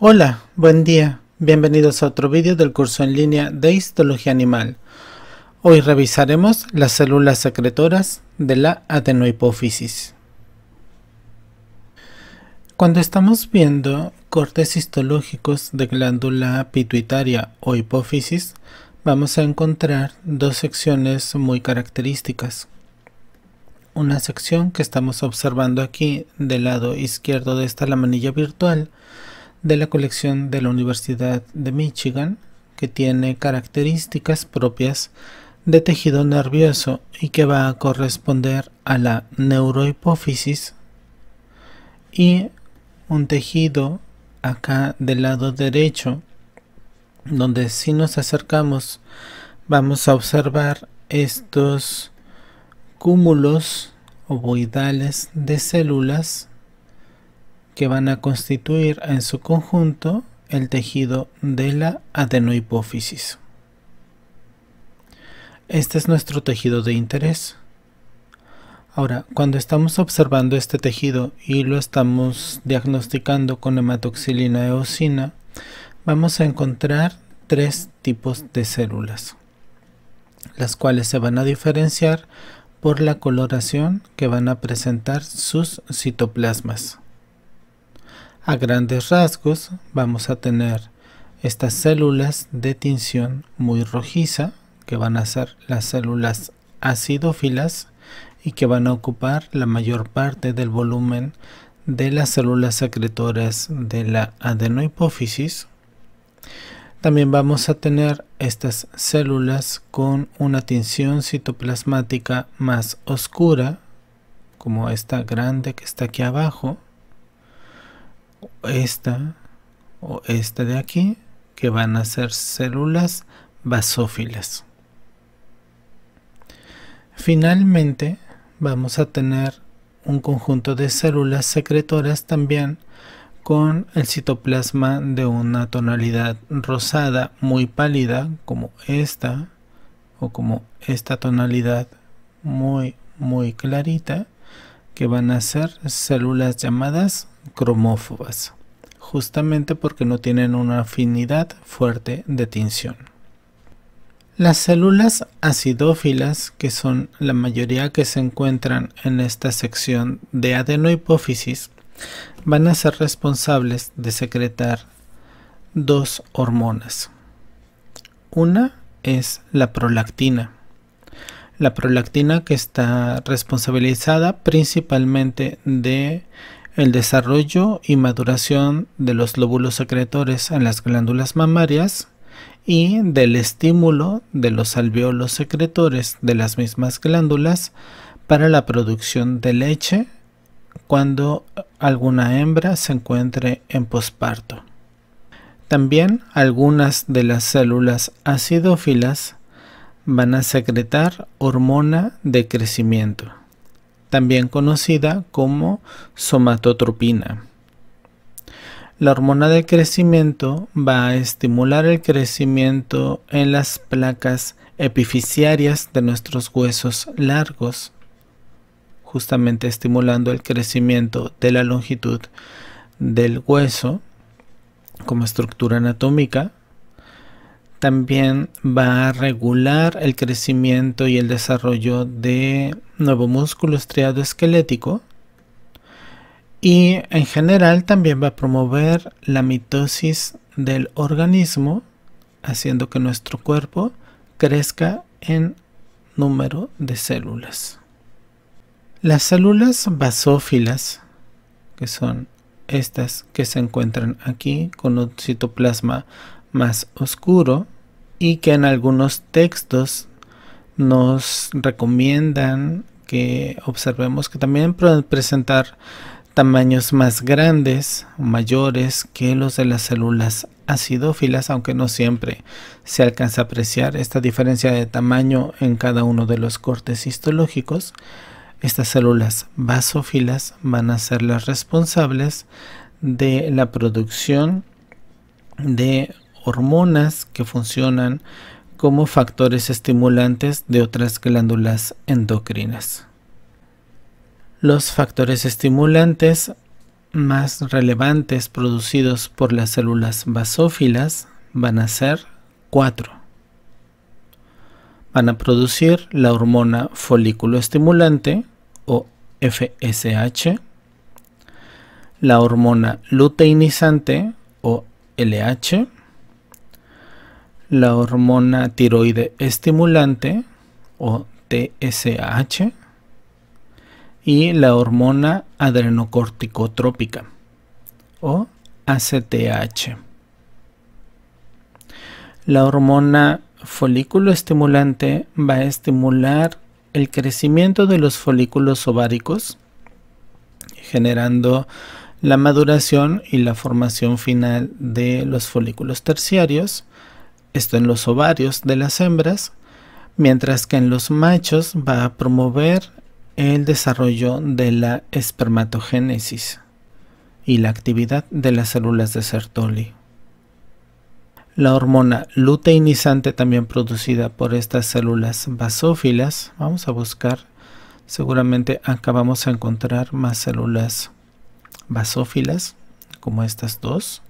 Hola, buen día. Bienvenidos a otro vídeo del curso en línea de Histología Animal. Hoy revisaremos las células secretoras de la adenohipófisis. Cuando estamos viendo cortes histológicos de glándula pituitaria o hipófisis, vamos a encontrar dos secciones muy características. Una sección que estamos observando aquí del lado izquierdo de esta lamanilla virtual, de la colección de la Universidad de Michigan, que tiene características propias de tejido nervioso y que va a corresponder a la neurohipófisis y un tejido acá del lado derecho donde si nos acercamos vamos a observar estos cúmulos ovoidales de células que van a constituir en su conjunto el tejido de la adenohipófisis. Este es nuestro tejido de interés. Ahora, cuando estamos observando este tejido y lo estamos diagnosticando con hematoxilina e eosina, vamos a encontrar tres tipos de células, las cuales se van a diferenciar por la coloración que van a presentar sus citoplasmas. A grandes rasgos vamos a tener estas células de tinción muy rojiza, que van a ser las células acidófilas y que van a ocupar la mayor parte del volumen de las células secretoras de la adenohipófisis. También vamos a tener estas células con una tinción citoplasmática más oscura, como esta grande que está aquí abajo, esta o esta de aquí que van a ser células basófilas. Finalmente vamos a tener un conjunto de células secretoras también con el citoplasma de una tonalidad rosada muy pálida como esta o como esta tonalidad muy muy clarita que van a ser células llamadas cromófobas, justamente porque no tienen una afinidad fuerte de tinción. Las células acidófilas, que son la mayoría que se encuentran en esta sección de adenohipófisis, van a ser responsables de secretar dos hormonas. Una es la prolactina la prolactina que está responsabilizada principalmente de el desarrollo y maduración de los lóbulos secretores en las glándulas mamarias y del estímulo de los alveolos secretores de las mismas glándulas para la producción de leche cuando alguna hembra se encuentre en posparto. También algunas de las células acidófilas van a secretar hormona de crecimiento, también conocida como somatotropina. La hormona de crecimiento va a estimular el crecimiento en las placas epificiarias de nuestros huesos largos, justamente estimulando el crecimiento de la longitud del hueso como estructura anatómica también va a regular el crecimiento y el desarrollo de nuevo músculo estriado esquelético y en general también va a promover la mitosis del organismo haciendo que nuestro cuerpo crezca en número de células. Las células basófilas, que son estas que se encuentran aquí con un citoplasma más oscuro, y que en algunos textos nos recomiendan que observemos que también pueden presentar tamaños más grandes, mayores que los de las células acidófilas, aunque no siempre se alcanza a apreciar esta diferencia de tamaño en cada uno de los cortes histológicos. Estas células basófilas van a ser las responsables de la producción de hormonas que funcionan como factores estimulantes de otras glándulas endocrinas. Los factores estimulantes más relevantes producidos por las células basófilas van a ser cuatro. Van a producir la hormona folículo estimulante o FSH, la hormona luteinizante o LH, la hormona tiroide estimulante o TSH y la hormona adrenocorticotrópica o ACTH. La hormona folículo estimulante va a estimular el crecimiento de los folículos ováricos, generando la maduración y la formación final de los folículos terciarios, esto en los ovarios de las hembras, mientras que en los machos va a promover el desarrollo de la espermatogénesis y la actividad de las células de Sertoli. La hormona luteinizante también producida por estas células basófilas, vamos a buscar, seguramente acá vamos a encontrar más células basófilas como estas dos.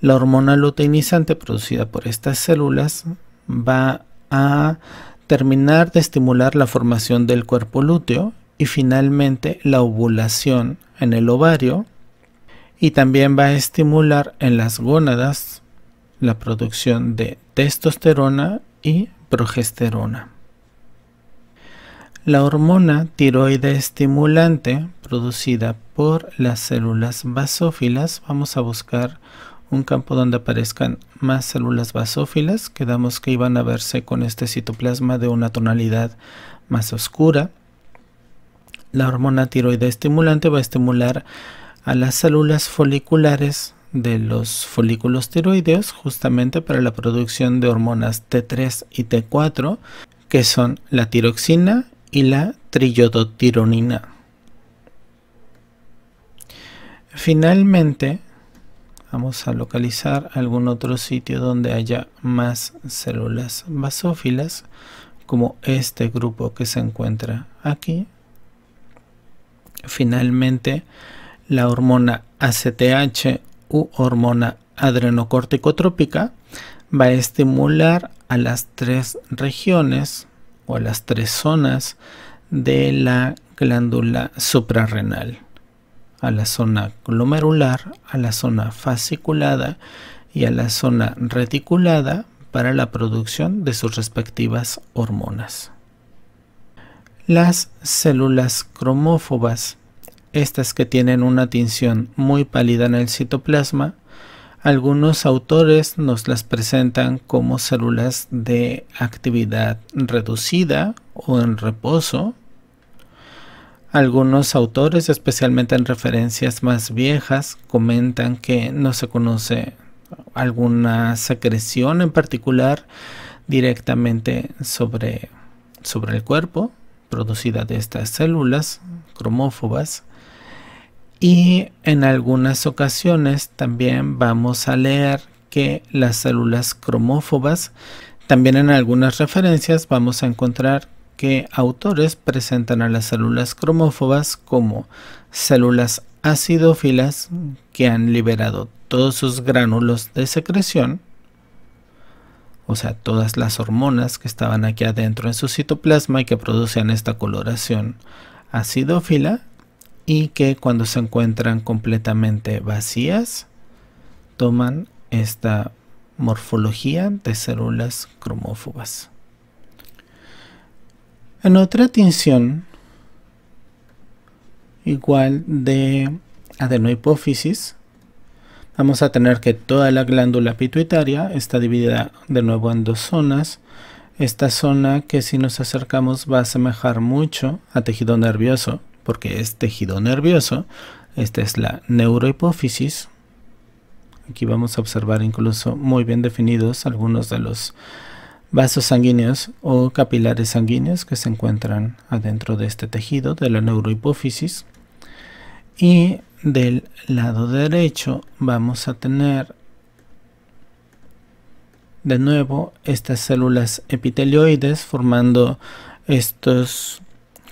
La hormona luteinizante producida por estas células va a terminar de estimular la formación del cuerpo lúteo y finalmente la ovulación en el ovario y también va a estimular en las gónadas la producción de testosterona y progesterona. La hormona tiroide estimulante producida por las células basófilas, vamos a buscar un campo donde aparezcan más células basófilas, quedamos que iban a verse con este citoplasma de una tonalidad más oscura. La hormona tiroide estimulante va a estimular a las células foliculares de los folículos tiroideos justamente para la producción de hormonas T3 y T4 que son la tiroxina y la triiodotironina. Finalmente, Vamos a localizar algún otro sitio donde haya más células basófilas, como este grupo que se encuentra aquí. Finalmente, la hormona ACTH u hormona adrenocorticotrópica va a estimular a las tres regiones o a las tres zonas de la glándula suprarrenal a la zona glomerular, a la zona fasciculada y a la zona reticulada para la producción de sus respectivas hormonas. Las células cromófobas, estas que tienen una tinción muy pálida en el citoplasma, algunos autores nos las presentan como células de actividad reducida o en reposo, algunos autores, especialmente en referencias más viejas, comentan que no se conoce alguna secreción en particular directamente sobre, sobre el cuerpo producida de estas células cromófobas. Y en algunas ocasiones también vamos a leer que las células cromófobas, también en algunas referencias vamos a encontrar que autores presentan a las células cromófobas como células acidófilas que han liberado todos sus gránulos de secreción, o sea, todas las hormonas que estaban aquí adentro en su citoplasma y que producen esta coloración acidófila y que cuando se encuentran completamente vacías toman esta morfología de células cromófobas. En otra tensión, igual de adenohipófisis, vamos a tener que toda la glándula pituitaria está dividida de nuevo en dos zonas. Esta zona que si nos acercamos va a asemejar mucho a tejido nervioso, porque es tejido nervioso. Esta es la neurohipófisis. Aquí vamos a observar incluso muy bien definidos algunos de los vasos sanguíneos o capilares sanguíneos que se encuentran adentro de este tejido de la neurohipófisis. Y del lado derecho vamos a tener de nuevo estas células epitelioides formando estos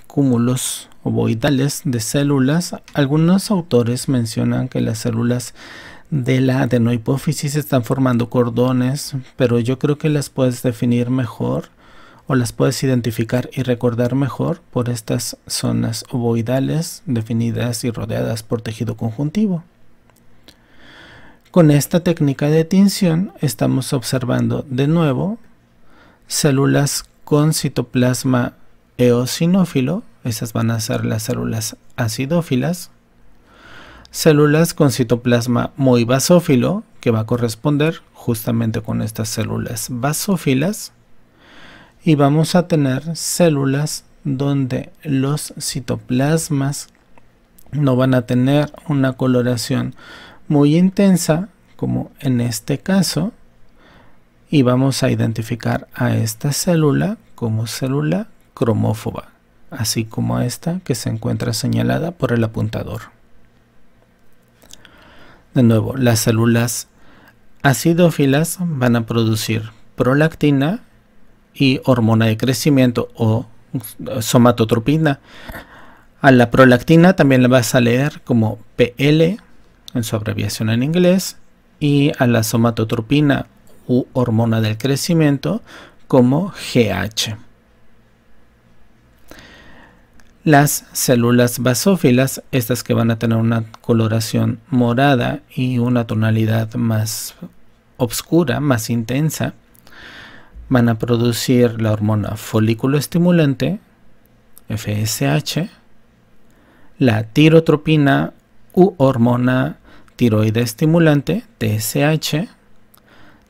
cúmulos ovoidales de células. Algunos autores mencionan que las células de la adenohipófisis hipófisis están formando cordones, pero yo creo que las puedes definir mejor o las puedes identificar y recordar mejor por estas zonas ovoidales definidas y rodeadas por tejido conjuntivo. Con esta técnica de tinción estamos observando de nuevo células con citoplasma eosinófilo, esas van a ser las células acidófilas, células con citoplasma muy basófilo, que va a corresponder justamente con estas células basófilas. Y vamos a tener células donde los citoplasmas no van a tener una coloración muy intensa, como en este caso. Y vamos a identificar a esta célula como célula cromófoba, así como a esta que se encuentra señalada por el apuntador. De nuevo, las células acidófilas van a producir prolactina y hormona de crecimiento o somatotropina. A la prolactina también la vas a leer como PL en su abreviación en inglés y a la somatotropina u hormona del crecimiento como GH. Las células basófilas, estas que van a tener una coloración morada y una tonalidad más oscura, más intensa, van a producir la hormona folículo estimulante, FSH, la tirotropina u hormona tiroide estimulante, TSH,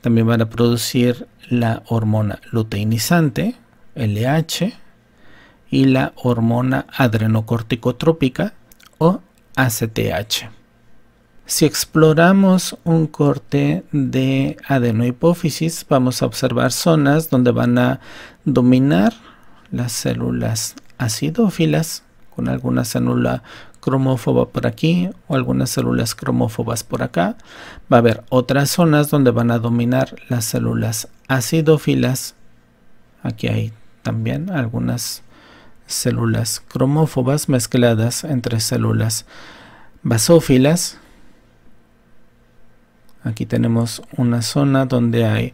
también van a producir la hormona luteinizante, LH, y la hormona adrenocorticotrópica o ACTH. Si exploramos un corte de adenohipófisis, vamos a observar zonas donde van a dominar las células acidófilas, con alguna célula cromófoba por aquí o algunas células cromófobas por acá. Va a haber otras zonas donde van a dominar las células acidófilas. Aquí hay también algunas células cromófobas mezcladas entre células basófilas. Aquí tenemos una zona donde hay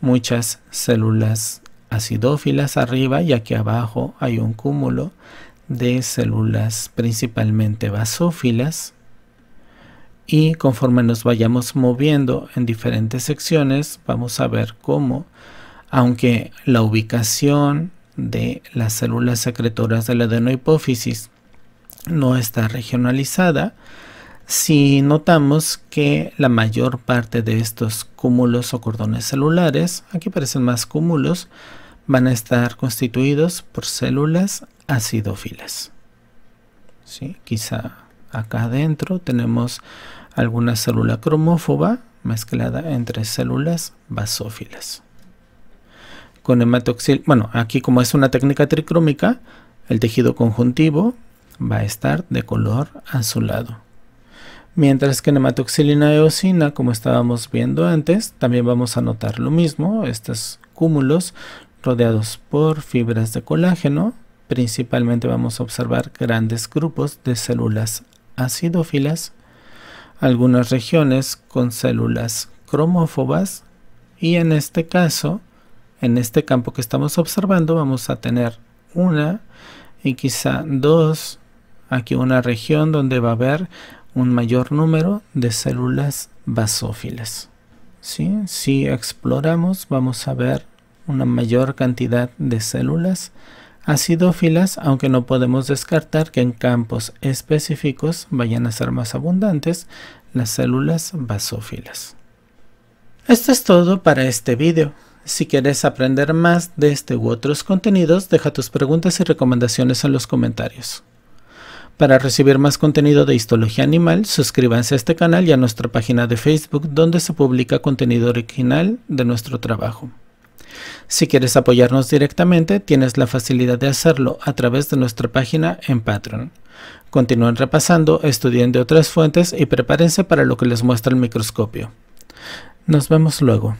muchas células acidófilas arriba y aquí abajo hay un cúmulo de células principalmente basófilas y conforme nos vayamos moviendo en diferentes secciones vamos a ver cómo aunque la ubicación de las células secretoras de la adenohipófisis no está regionalizada, si notamos que la mayor parte de estos cúmulos o cordones celulares, aquí parecen más cúmulos, van a estar constituidos por células acidófilas. Quizá acá adentro tenemos alguna célula cromófoba mezclada entre células basófilas con Bueno, aquí como es una técnica tricrómica, el tejido conjuntivo va a estar de color azulado. Mientras que en hematoxilina eosina, como estábamos viendo antes, también vamos a notar lo mismo, estos cúmulos rodeados por fibras de colágeno. Principalmente vamos a observar grandes grupos de células acidófilas, algunas regiones con células cromófobas y en este caso en este campo que estamos observando vamos a tener una y quizá dos, aquí una región donde va a haber un mayor número de células basófilas. Si exploramos vamos a ver una mayor cantidad de células acidófilas, aunque no podemos descartar que en campos específicos vayan a ser más abundantes las células basófilas. Esto es todo para este video. Si quieres aprender más de este u otros contenidos, deja tus preguntas y recomendaciones en los comentarios. Para recibir más contenido de histología animal, suscríbanse a este canal y a nuestra página de Facebook donde se publica contenido original de nuestro trabajo. Si quieres apoyarnos directamente, tienes la facilidad de hacerlo a través de nuestra página en Patreon. Continúen repasando, estudien de otras fuentes y prepárense para lo que les muestra el microscopio. Nos vemos luego.